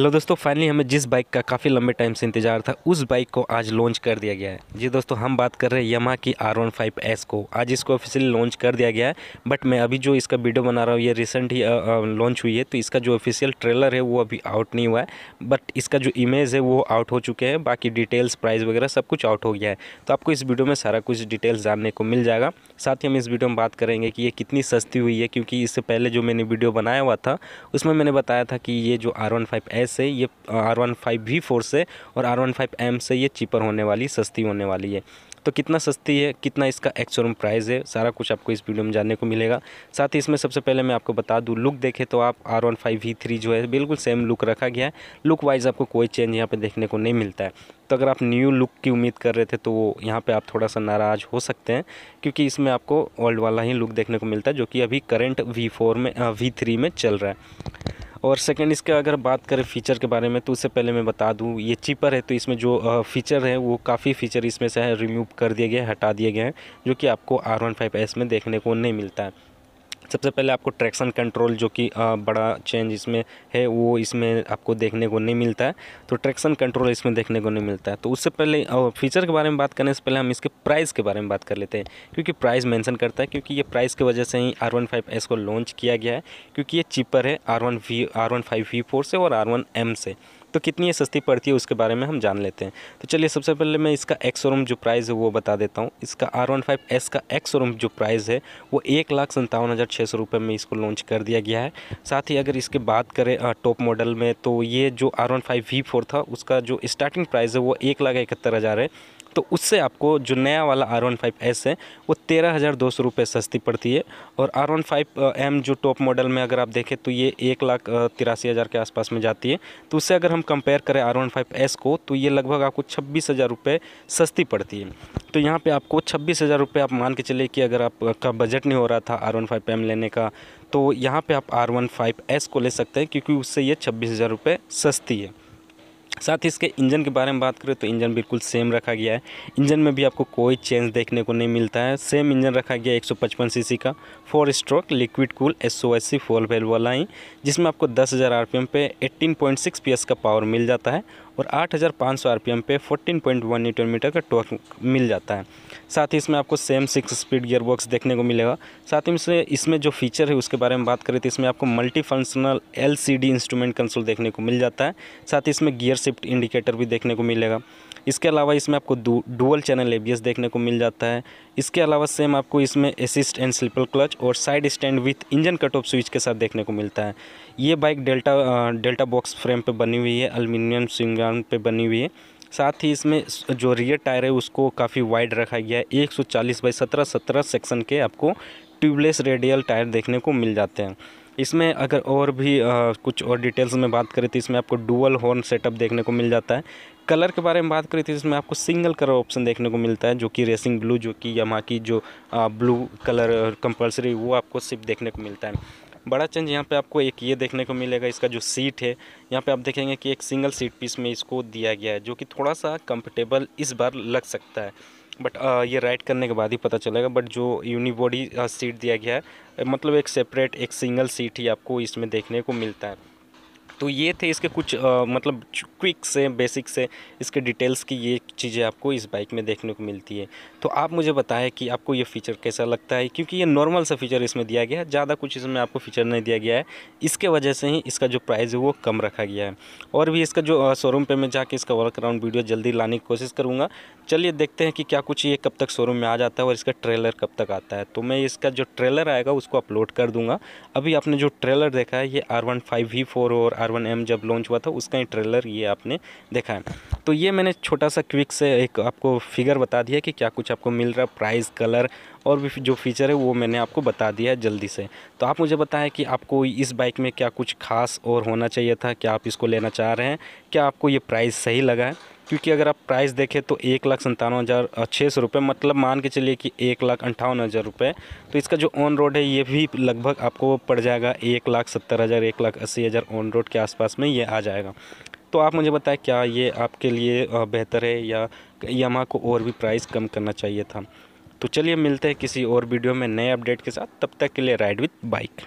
hello दोस्तों finally हमें जिस बाइक का काफ़ी लंबे टाइम से इंतजार था उस बाइक को आज लॉन्च कर दिया गया है जी दोस्तों हम बात कर रहे हैं यमा की आर वन फाइव एस को आज इसको ऑफिशियली लॉन्च कर दिया गया है बट मैं अभी जो इसका वीडियो बना रहा हूँ ये रिसेंट ही लॉन्च हुई है तो इसका जो ऑफिशियल ट्रेलर है वो अभी आउट नहीं हुआ है बट इसका जो इमेज है वो आउट हो चुके हैं बाकी डिटेल्स प्राइस वगैरह सब कुछ आउट हो गया है तो आपको इस वीडियो में सारा कुछ डिटेल्स जानने को मिल जाएगा साथ ही हम इस वीडियो में बात करेंगे कि ये कितनी सस्ती हुई है क्योंकि इससे पहले जो मैंने वीडियो बनाया हुआ था उसमें मैंने बताया था कि ये जो आर वन फाइव एस से ये R one five V four से और आर वन फाइव एम से ये चीपर होने वाली सस्ती होने वाली है तो कितना सस्ती है कितना इसका एक्चुअल प्राइस है सारा कुछ आपको इस वीडियो में जानने को मिलेगा साथ ही इसमें सबसे पहले मैं आपको बता दूँ लुक देखें तो आप R one five V three जो है बिल्कुल सेम लुक रखा गया है लुक वाइज आपको कोई चेंज यहाँ पर देखने को नहीं मिलता है तो अगर आप न्यू लुक की उम्मीद कर रहे थे तो वो यहाँ पर आप थोड़ा सा नाराज़ हो सकते हैं क्योंकि इसमें आपको ओल्ड वाला ही लुक देखने को मिलता है जो कि अभी करेंट वी फोर में वी थ्री में चल रहा है और सेकंड इसका अगर बात करें फ़ीचर के बारे में तो उससे पहले मैं बता दूँ ये चीपर है तो इसमें जो फ़ीचर है वो काफ़ी फ़ीचर इसमें से है रिमूव कर दिए गए हटा दिए गए हैं जो कि आपको आर वन फाइव एस में देखने को नहीं मिलता है सबसे पहले आपको ट्रैक्शन कंट्रोल जो कि बड़ा चेंज इसमें है वो इसमें आपको देखने को नहीं मिलता है तो ट्रैक्शन कंट्रोल इसमें देखने को नहीं मिलता है तो उससे पहले फीचर के बारे में बात करने से पहले हम इसके प्राइस के बारे में बात कर लेते हैं क्योंकि प्राइस मैंसन करता है क्योंकि ये प्राइस की वजह से ही आर वन फाइव एस को लॉन्च किया गया है क्योंकि ये चीपर है R one V R one five V four से और आर वन एम से तो कितनी ये सस्ती पड़ती है उसके बारे में हम जान लेते हैं तो चलिए सबसे पहले मैं इसका एक्स शोरूम जो प्राइस है वो बता देता हूँ इसका आर वन फाइव एस का एक्स शोरूम जो प्राइस है वो एक लाख सत्तावन हज़ार छः सौ रुपये में इसको लॉन्च कर दिया गया है साथ ही अगर इसके बात करें टॉप मॉडल में तो ये जो R one five V four था उसका जो स्टार्टिंग प्राइस है वो एक लाख इकहत्तर हज़ार है तो उससे आपको जो नया वाला आर वन फाइव एस है वो तेरह हज़ार दो सौ रुपये सस्ती पड़ती है और आर वन फाइव एम जो टॉप मॉडल में अगर आप देखें तो ये एक लाख तिरासी हज़ार के आसपास में जाती है तो उससे अगर हम कंपेयर करें आर वन फाइव एस को तो ये लगभग आपको छब्बीस हज़ार रुपये सस्ती पड़ती है तो यहाँ पे आपको छब्बीस हज़ार रुपये आप मान के चले कि अगर आपका बजट नहीं हो रहा था आर वन फाइव एम लेने का तो यहाँ पे आप आर वन फाइव एस को ले सकते हैं क्योंकि उससे ये छब्बीस हज़ार रुपये सस्ती है साथ ही इसके इंजन के बारे में बात करें तो इंजन बिल्कुल सेम रखा गया है इंजन में भी आपको कोई चेंज देखने को नहीं मिलता है सेम इंजन रखा गया एक सौ का four stroke liquid cool S O S C four valve वाला ही जिसमें आपको दस हज़ार आर पे eighteen point six P S का पावर मिल जाता है और 8500 पाँच पे वन न्यूटन मीटर का टॉर्क मिल जाता है साथ ही इसमें आपको सेम सिक्स स्पीड गियरबॉक्स देखने को मिलेगा साथ ही इसमें इसमें जो फीचर है उसके बारे में बात करें तो इसमें आपको multi functional L instrument console देखने को मिल जाता है साथ ही इसमें गियर शिफ्ट इंडिकेटर भी देखने को मिलेगा इसके अलावा इसमें आपको डुअल चैनल एबीएस देखने को मिल जाता है इसके अलावा सेम आपको इसमें असिस्ट एंड स्लिपर क्लच और side stand with engine cut off switch के साथ देखने को मिलता है ये bike delta delta box frame पर बनी हुई है अल्मीनियम स्विंग ग्राउंड पे बनी हुई है साथ ही इसमें जो रियर टायर है उसको काफ़ी वाइड रखा गया है 140 बाई सत्रह सत्रह सेक्शन के आपको ट्यूबलेस रेडियल टायर देखने को मिल जाते हैं इसमें अगर और भी आ, कुछ और डिटेल्स में बात करें तो इसमें आपको डुअल हॉर्न सेटअप देखने को मिल जाता है कलर के बारे में बात करें तो इसमें आपको सिंगल कलर ऑप्शन देखने को मिलता है जो कि रेसिंग ब्लू जो कि यमा की जो ब्लू कलर कंपलसरी वो आपको सिर्फ देखने को मिलता है बड़ा चेंज यहाँ पे आपको एक ये देखने को मिलेगा इसका जो सीट है यहाँ पे आप देखेंगे कि एक सिंगल सीट पीस में इसको दिया गया है जो कि थोड़ा सा कंफर्टेबल इस बार लग सकता है बट ये राइड करने के बाद ही पता चलेगा बट जो यूनिबॉडी सीट दिया गया है मतलब एक सेपरेट एक सिंगल सीट ही आपको इसमें देखने को मिलता है तो ये थे इसके कुछ आ, मतलब क्विक से बेसिक से इसके डिटेल्स की ये चीज़ें आपको इस बाइक में देखने को मिलती है तो आप मुझे बताएं कि आपको ये फ़ीचर कैसा लगता है क्योंकि ये नॉर्मल सा फीचर इसमें दिया गया है ज़्यादा कुछ इसमें आपको फ़ीचर नहीं दिया गया है इसके वजह से ही इसका जो प्राइस है वो कम रखा गया है और भी इसका जो शोरूम पर मैं जाके इसका वर्क अराउंड वीडियो जल्दी लाने की कोशिश करूँगा चलिए देखते हैं कि क्या कुछ ये कब तक शोरूम में आ जाता है और इसका ट्रेलर कब तक आता है तो मैं इसका जो ट्रेलर आएगा उसको अपलोड कर दूँगा अभी आपने जो ट्रेलर देखा है ये R one five V four और आर आर वन एम जब लॉन्च हुआ था उसका ही ट्रेलर ये आपने देखा है तो ये मैंने छोटा सा क्विक से एक आपको फिगर बता दिया कि क्या कुछ आपको मिल रहा है प्राइस कलर और भी जो फीचर है वो मैंने आपको बता दिया है जल्दी से तो आप मुझे बताएं कि आपको इस बाइक में क्या कुछ खास और होना चाहिए था क्या आप इसको लेना चाह रहे हैं क्या आपको ये प्राइस सही लगा है क्योंकि अगर आप प्राइस देखें तो एक लाख संतावन हज़ार छः सौ रुपये मतलब मान के चलिए कि एक लाख अंठावन हज़ार रुपये तो इसका जो ऑन रोड है ये भी लगभग आपको पड़ जाएगा एक लाख सत्तर हज़ार एक लाख अस्सी हज़ार ऑन रोड के आसपास में ये आ जाएगा तो आप मुझे बताएं क्या ये आपके लिए बेहतर है या यमा को और भी प्राइस कम करना चाहिए था तो चलिए मिलते हैं किसी और वीडियो में नए अपडेट के साथ तब तक के लिए राइड विथ बाइक